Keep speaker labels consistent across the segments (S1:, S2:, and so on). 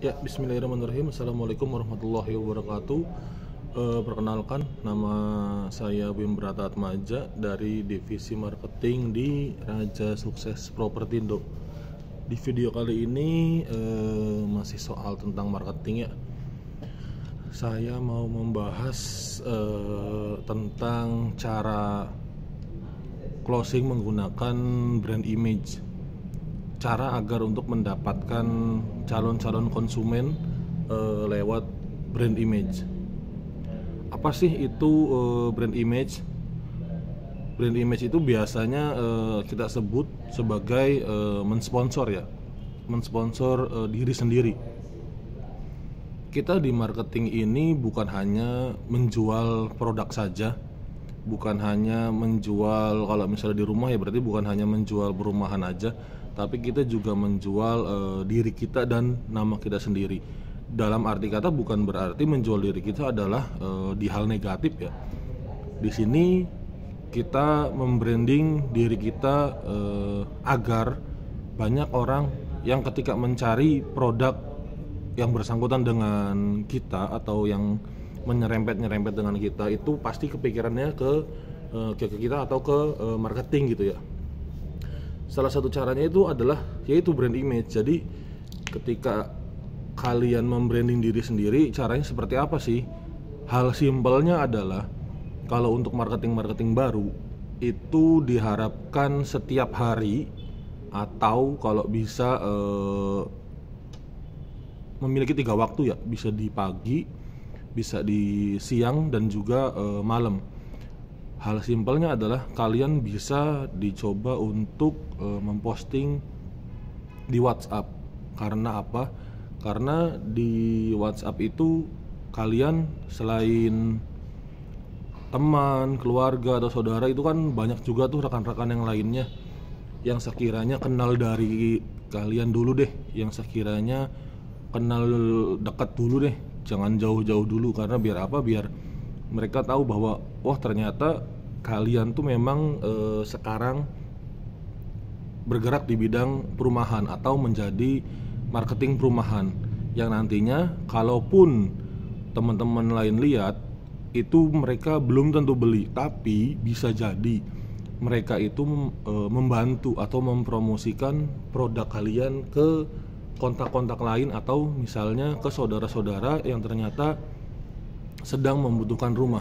S1: Ya, bismillahirrahmanirrahim. Assalamualaikum warahmatullahi wabarakatuh. E, perkenalkan, nama saya Wim Brata Atmaja dari Divisi Marketing di Raja Sukses Indo. Di video kali ini e, masih soal tentang marketing ya. Saya mau membahas e, tentang cara closing menggunakan brand image cara agar untuk mendapatkan calon-calon konsumen uh, lewat brand image. Apa sih itu uh, brand image? Brand image itu biasanya uh, kita sebut sebagai uh, mensponsor ya, mensponsor uh, diri sendiri. Kita di marketing ini bukan hanya menjual produk saja, bukan hanya menjual kalau misalnya di rumah ya berarti bukan hanya menjual perumahan aja, tapi kita juga menjual e, diri kita dan nama kita sendiri dalam arti kata bukan berarti menjual diri kita adalah e, di hal negatif ya di sini kita membranding diri kita e, agar banyak orang yang ketika mencari produk yang bersangkutan dengan kita atau yang menyerempet-nyerempet dengan kita itu pasti kepikirannya ke ke kita atau ke marketing gitu ya salah satu caranya itu adalah yaitu brand image jadi ketika kalian membranding diri sendiri caranya seperti apa sih hal simpelnya adalah kalau untuk marketing-marketing baru itu diharapkan setiap hari atau kalau bisa eh, memiliki tiga waktu ya bisa di pagi bisa di siang dan juga eh, malam Hal simpelnya adalah kalian bisa dicoba untuk e, memposting di WhatsApp. Karena apa? Karena di WhatsApp itu kalian selain teman, keluarga atau saudara itu kan banyak juga tuh rekan-rekan yang lainnya yang sekiranya kenal dari kalian dulu deh, yang sekiranya kenal dekat dulu deh, jangan jauh-jauh dulu karena biar apa? Biar mereka tahu bahwa wah ternyata kalian tuh memang e, sekarang bergerak di bidang perumahan atau menjadi marketing perumahan yang nantinya kalaupun teman-teman lain lihat itu mereka belum tentu beli tapi bisa jadi mereka itu e, membantu atau mempromosikan produk kalian ke kontak-kontak lain atau misalnya ke saudara-saudara yang ternyata sedang membutuhkan rumah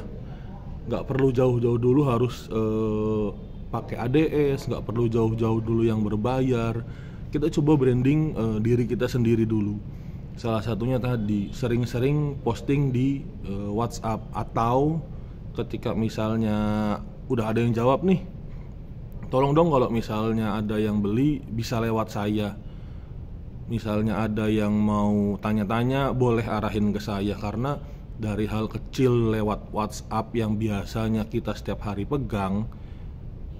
S1: nggak perlu jauh-jauh dulu harus uh, pakai ADS nggak perlu jauh-jauh dulu yang berbayar kita coba branding uh, diri kita sendiri dulu salah satunya tadi sering-sering posting di uh, WhatsApp atau ketika misalnya udah ada yang jawab nih tolong dong kalau misalnya ada yang beli bisa lewat saya misalnya ada yang mau tanya-tanya boleh arahin ke saya karena dari hal kecil lewat WhatsApp yang biasanya kita setiap hari pegang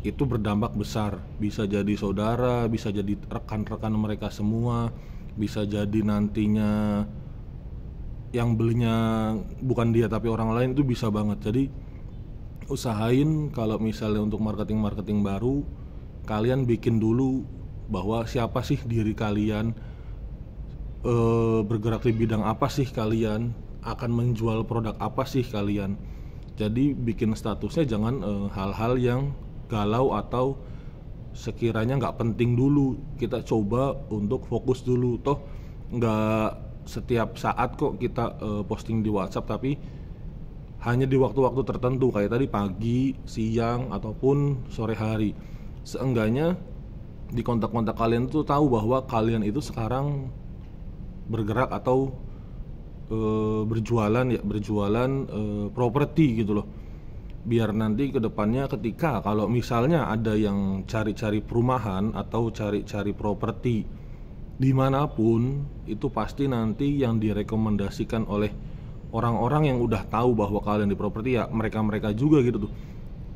S1: itu berdampak besar bisa jadi saudara bisa jadi rekan-rekan mereka semua bisa jadi nantinya yang belinya bukan dia tapi orang lain itu bisa banget jadi usahain kalau misalnya untuk marketing-marketing baru kalian bikin dulu bahwa siapa sih diri kalian e, bergerak di bidang apa sih kalian akan menjual produk apa sih kalian. Jadi bikin statusnya jangan hal eh, hal-hal yang galau atau sekiranya nggak penting dulu. Kita coba untuk fokus dulu. Toh nggak setiap saat kok kita uh, posting di WhatsApp tapi hanya di waktu-waktu tertentu kayak tadi pagi, siang ataupun sore hari. Seenggaknya di kontak-kontak kalian tuh tahu bahwa kalian itu sekarang bergerak atau e, berjualan ya berjualan e, properti gitu loh biar nanti kedepannya ketika kalau misalnya ada yang cari-cari perumahan atau cari-cari properti dimanapun itu pasti nanti yang direkomendasikan oleh orang-orang yang udah tahu bahwa kalian di properti ya mereka-mereka juga gitu tuh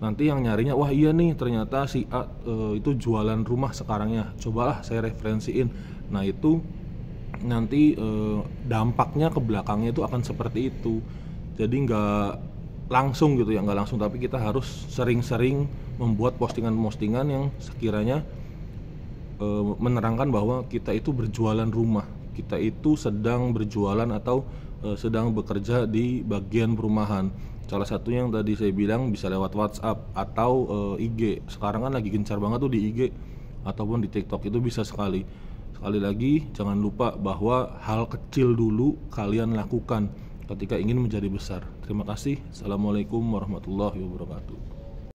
S1: nanti yang nyarinya wah iya nih ternyata si A e, itu jualan rumah sekarang ya cobalah saya referensiin nah itu nanti uh, dampaknya ke belakangnya itu akan seperti itu jadi nggak langsung gitu ya nggak langsung tapi kita harus sering-sering membuat postingan-postingan yang sekiranya e, menerangkan bahwa kita itu berjualan rumah kita itu sedang berjualan atau e, sedang bekerja di bagian perumahan salah satu yang tadi saya bilang bisa lewat WhatsApp atau e, IG sekarang kan lagi gencar banget tuh di IG ataupun di TikTok itu bisa sekali Sekali lagi, jangan lupa bahwa hal kecil dulu kalian lakukan ketika ingin menjadi besar. Terima kasih. Assalamualaikum warahmatullahi wabarakatuh.